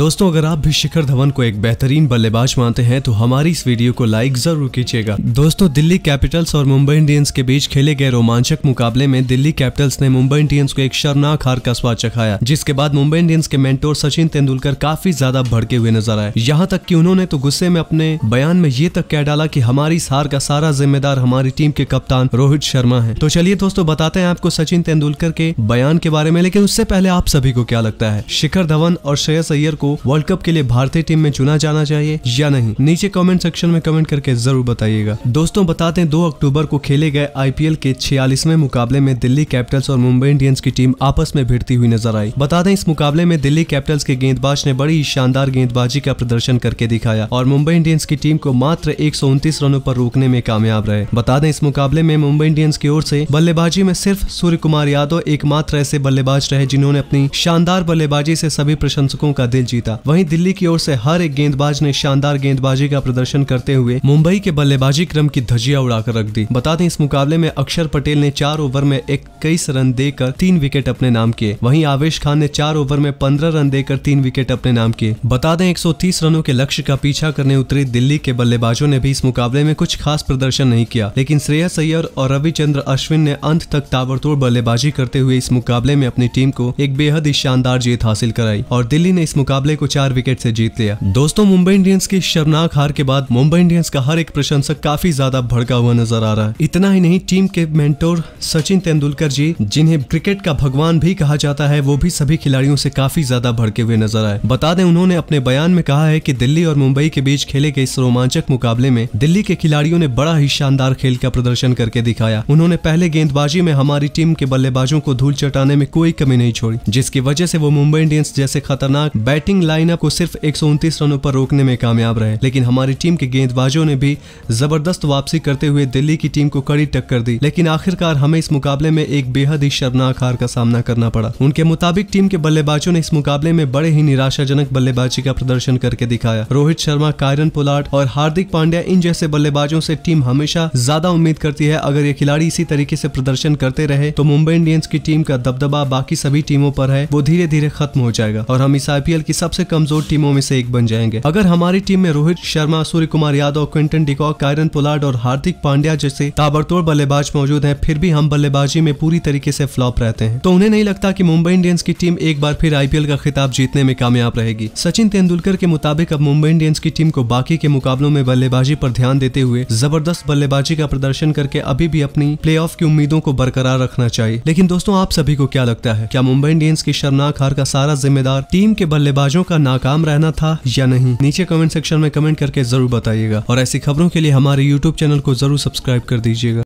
दोस्तों अगर आप भी शिखर धवन को एक बेहतरीन बल्लेबाज मानते हैं तो हमारी इस वीडियो को लाइक जरूर कीजिएगा दोस्तों दिल्ली कैपिटल्स और मुंबई इंडियंस के बीच खेले गए रोमांचक मुकाबले में दिल्ली कैपिटल्स ने मुंबई इंडियंस को एक शर्मनाक हार का स्वाद चखाया जिसके बाद मुंबई इंडियंस के मेंटोर सचिन तेंदुलकर काफी ज्यादा भड़के हुए नजर आए यहाँ तक की उन्होंने तो गुस्से में अपने बयान में ये तक कह डाला की हमारी इस हार का सारा जिम्मेदार हमारी टीम के कप्तान रोहित शर्मा है तो चलिए दोस्तों बताते हैं आपको सचिन तेंदुलकर के बयान के बारे में लेकिन उससे पहले आप सभी को क्या लगता है शिखर धवन और श्रेयस अय्यर को वर्ल्ड कप के लिए भारतीय टीम में चुना जाना चाहिए या नहीं नीचे कमेंट सेक्शन में कमेंट करके जरूर बताइएगा दोस्तों बताते हैं दो अक्टूबर को खेले गए आईपीएल के छियालीसवें मुकाबले में दिल्ली कैपिटल्स और मुंबई इंडियंस की टीम आपस में भिड़ती हुई नजर आई बता दें इस मुकाबले में दिल्ली कैपिटल्स के गेंदबाज ने बड़ी शानदार गेंदबाजी का प्रदर्शन करके दिखाया और मुंबई इंडियंस की टीम को मात्र एक रनों आरोप रोकने में कामयाब रहे बता दें इस मुकाबले में मुंबई इंडियंस की ओर ऐसी बल्लेबाजी में सिर्फ सूर्य कुमार यादव एकमात्र ऐसे बल्लेबाज रहे जिन्होंने अपनी शानदार बल्लेबाजी ऐसी सभी प्रशंसकों का दिल जीत जीता वहीं दिल्ली की ओर से हर एक गेंदबाज ने शानदार गेंदबाजी का प्रदर्शन करते हुए मुंबई के बल्लेबाजी क्रम की धजिया उड़ाकर रख दी बता दें इस मुकाबले में अक्षर पटेल ने चार ओवर में इक्कीस रन देकर तीन विकेट अपने नाम किए वहीं आवेश खान ने चार ओवर में पंद्रह रन देकर तीन विकेट अपने नाम किए बता दें 130 रनों के लक्ष्य का पीछा करने उतरी दिल्ली के बल्लेबाजों ने भी इस मुकाबले में कुछ खास प्रदर्शन नहीं किया लेकिन श्रेयस अय्यर और रविचंद्र अश्विन ने अंत तक ताबड़तोड़ बल्लेबाजी करते हुए इस मुकाबले में अपनी टीम को एक बेहद ही शानदार जीत हासिल कराई और दिल्ली ने इस मुकाबले मुकाबले को चार विकेट से जीत लिया दोस्तों मुंबई इंडियंस की शर्मनाक हार के बाद मुंबई इंडियंस का हर एक प्रशंसक काफी ज्यादा भड़का हुआ नजर आ रहा है इतना ही नहीं टीम के मेंटोर सचिन तेंदुलकर जी जिन्हें क्रिकेट का भगवान भी कहा जाता है वो भी सभी खिलाड़ियों से काफी ज्यादा भड़के हुए नजर आए बता दें उन्होंने अपने बयान में कहा है की दिल्ली और मुंबई के बीच खेले गए इस रोमांचक मुकाबले में दिल्ली के खिलाड़ियों ने बड़ा ही शानदार खेल का प्रदर्शन करके दिखाया उन्होंने पहले गेंदबाजी में हमारी टीम के बल्लेबाजों को धूल चटाने में कोई कमी नहीं छोड़ी जिसकी वजह से वो मुंबई इंडियंस जैसे खतरनाक बैटिंग बैटिंग लाइनअप को सिर्फ एक रनों पर रोकने में कामयाब रहे लेकिन हमारी टीम के गेंदबाजों ने भी जबरदस्त वापसी करते हुए दिल्ली की टीम को कड़ी टक्कर दी लेकिन आखिरकार हमें इस मुकाबले में एक बेहद ही शर्मनाक हार का सामना करना पड़ा उनके मुताबिक टीम के बल्लेबाजों ने इस मुकाबले में बड़े ही निराशाजनक बल्लेबाजी का प्रदर्शन करके दिखाया रोहित शर्मा कायरन पोलार्ड और हार्दिक पांड्या इन जैसे बल्लेबाजों से टीम हमेशा ज्यादा उम्मीद करती है अगर ये खिलाड़ी इसी तरीके से प्रदर्शन करते रहे तो मुंबई इंडियंस की टीम का दबदबा बाकी सभी टीमों पर है वो धीरे धीरे खत्म हो जाएगा और हम इस आईपीएल की सबसे कमजोर टीमों में से एक बन जाएंगे अगर हमारी टीम में Rohit Sharma Surya Kumar Yadav Quinton de Kock Kieron Pollard और हार्दिक पांड्या जैसे ताबड़तोड़ बल्लेबाज मौजूद है फिर भी हम बल्लेबाजी में पूरी तरीके से फ्लॉप रहते हैं तो उन्हें नहीं लगता की मुंबई इंडियंस की टीम एक बार फिर आईपीएल का खिताब जीतने में कामयाब रहेगी सचिन तेंदुलकर के मुताबिक अब मुंबई इंडियंस की टीम को बाकी के मुकाबलों में बल्लेबाजी पर ध्यान देते हुए जबरदस्त बल्लेबाजी का प्रदर्शन करके अभी भी अपनी प्ले की उम्मीदों को बरकरार रखना चाहिए लेकिन दोस्तों आप सभी को क्या लगता है क्या मुंबई इंडियंस की शर्मनाक हार का सारा जिम्मेदार टीम के बल्लेबाज जहाजों का नाकाम रहना था या नहीं नीचे कमेंट सेक्शन में कमेंट करके जरूर बताइएगा और ऐसी खबरों के लिए हमारे यूट्यूब चैनल को जरूर सब्सक्राइब कर दीजिएगा